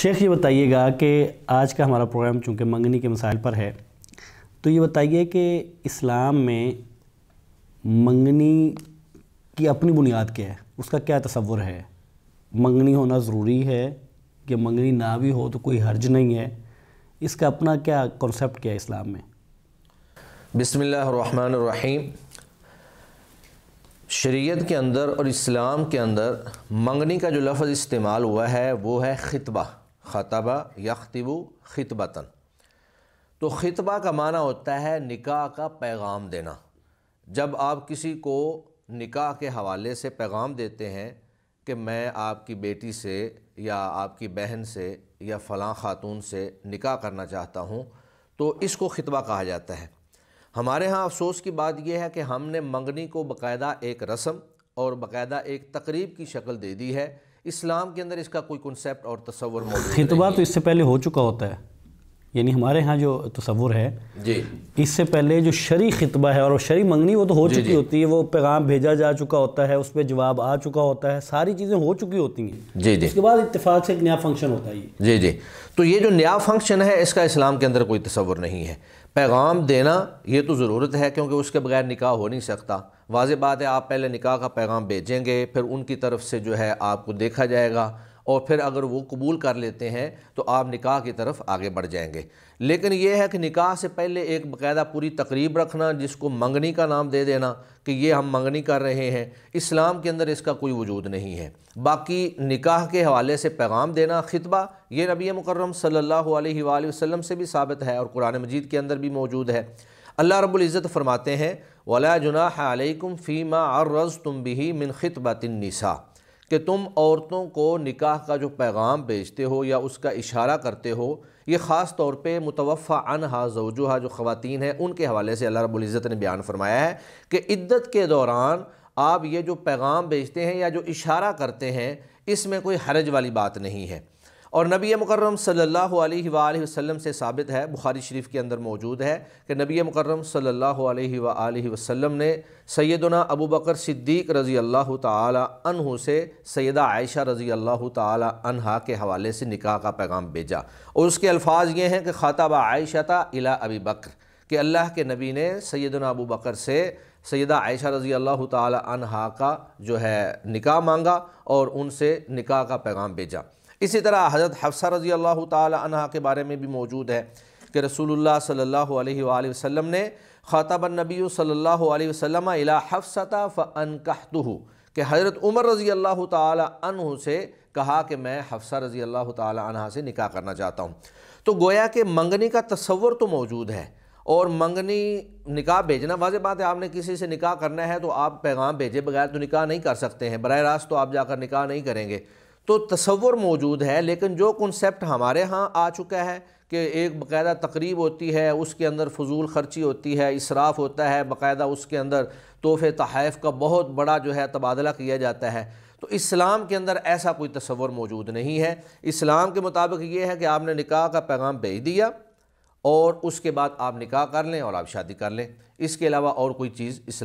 शेख ये बताइएगा कि आज का हमारा प्रोग्राम चूँकि मंगनी के मसाइल पर है तो ये बताइए कि इस्लाम में मंगनी की अपनी बुनियाद क्या है उसका क्या तस्वुर है मंगनी होना ज़रूरी है कि मंगनी ना भी हो तो कोई हर्ज नहीं है इसका अपना क्या कॉन्सेप्ट क्या है इस्लाम में बिसमीम शरीयत के अंदर और इस्लाम के अंदर मंगनी का जो लफ्ज़ इस्तेमाल हुआ है वो है खितबा ख़तबा यखतिबू ख़ितबतन तो ख़ितबा का माना होता है निकाह का पैगाम देना जब आप किसी को निकाह के हवाले से पैगाम देते हैं कि मैं आपकी बेटी से या आपकी बहन से या फ़लाँ ख़ातून से निकाह करना चाहता हूँ तो इसको ख़ितबा कहा जाता है हमारे यहाँ अफसोस की बात यह है कि हमने मंगनी को बाकायदा एक रस्म और बकायदा एक तकरीब की शक्ल दे दी है इस्लाम के अंदर इसका कोई कंसेप्ट और तस्वर खितबा हाँ, तो इससे पहले हो चुका होता है यानी हमारे यहाँ जो तस्वुर है जी इससे पहले जो शरी खितबा है और शरी मंगनी वो तो हो जी, चुकी जी। होती है वो पैगाम भेजा जा चुका होता है उस पर जवाब आ चुका होता है सारी चीज़ें हो चुकी होती हैं जी जी उसके बाद इतफाक़ से एक नया फंक्शन होता है जी जी तो ये जो नया फंक्शन है इसका इस्लाम के अंदर कोई तस्वर नहीं है पैगाम देना ये तो ज़रूरत है क्योंकि उसके बगैर निकाह हो नहीं सकता वाज बात है आप पहले निकाह का पैगाम भेजेंगे फिर उनकी तरफ से जो है आपको देखा जाएगा और फिर अगर वो कबूल कर लेते हैं तो आप निकाह की तरफ आगे बढ़ जाएंगे लेकिन यह है कि निकाह से पहले एक बाकायदा पूरी तकरीब रखना जिसको मंगनी का नाम दे देना कि ये हम मंगनी कर रहे हैं इस्लाम के अंदर इसका कोई वजूद नहीं है बाकी निकाह के हवाले से पैगाम देना खितबा ये नबी मुकर्रम सल्ला वसम से भी साबित है और कुरान मजीद के अंदर भी मौजूद है अल्लाह रब्ज़त फरमाते हैं वला जुना अलैकुम फ़ीमा अर्रज़ तुम भी मिन ख़तबातनिसा कि तुम औरतों को निकाह का जो पैगाम भेजते हो या उसका इशारा करते हो ये ख़ास तौर पर मुतवफ़ा हा जवजुहा जो ख़वातीन हैं उनके हवाले से अल्लाह रब्ज़त ने बयान फरमाया है कि इद्दत के दौरान आप ये जो पैगाम भेजते हैं या जो इशारा करते हैं इसमें कोई हरज वाली बात नहीं है और नबी मुकर्रम सल्लल्लाहु अलैहि वसल्लम से साबित है बुखारी शरीफ के अंदर मौजूद है कि नबी मुकर्रम सल्लल्लाहु अलैहि वसल्लम ने सैदना अबू बकर सिद्दीक रज़ी अल्लाह तहु से सैदा आयशा रज़ी अल्लाह तहा के हवाले से निकाह का पैगाम भेजा और उसके अल्फाज ये हैं कि आयशा था अला अबी बकर के अल्लाह के नबी ने सैदना अबू बकर से सैदा आयशा रज़ी अल्लाह तहा का जो है निका मांगा और उनसे निका का पैगाम भेजा इसी तरह हज़रत हफ्सा रज़ी अल्लाह तह के बारे में भी मौजूद है कि रसूल सल्ला वसम ने ख़ातबन नबी सल्लल्लाहु अलैहि वसल्लम फ़न हफ्सता कि हज़रत उमर रज़ी अल्लाह तह से कहा कि मैं हफ्सा रज़ी अल्लाह तह से निका करना चाहता हूँ तो गोया कि मंगनी का तस्वर तो मौजूद है और मंगनी निका भेजना वाजह बात है आपने किसी से निका करना है तो आप पैगाम भेजे बगैर तो निका नहीं कर सकते हैं बर रास्त तो आप जाकर निका नहीं करेंगे तो तस्वुर मौजूद है लेकिन जो कन्सेप्ट हमारे यहाँ आ चुका है कि एक बाकायदा तकरीब होती है उसके अंदर फजूल खर्ची होती है इसराफ होता है बाकायदा उसके अंदर तोहफ़े तहफ़ का बहुत बड़ा जो है तबादला किया जाता है तो इस्लाम के अंदर ऐसा कोई तस्वर मौजूद नहीं है इस्लाम के मुताबिक ये है कि आपने निकाह का पैगाम भेज दिया और उसके बाद आप निकाह कर लें और आप शादी कर लें इसके अलावा और कोई चीज़ इस्लाम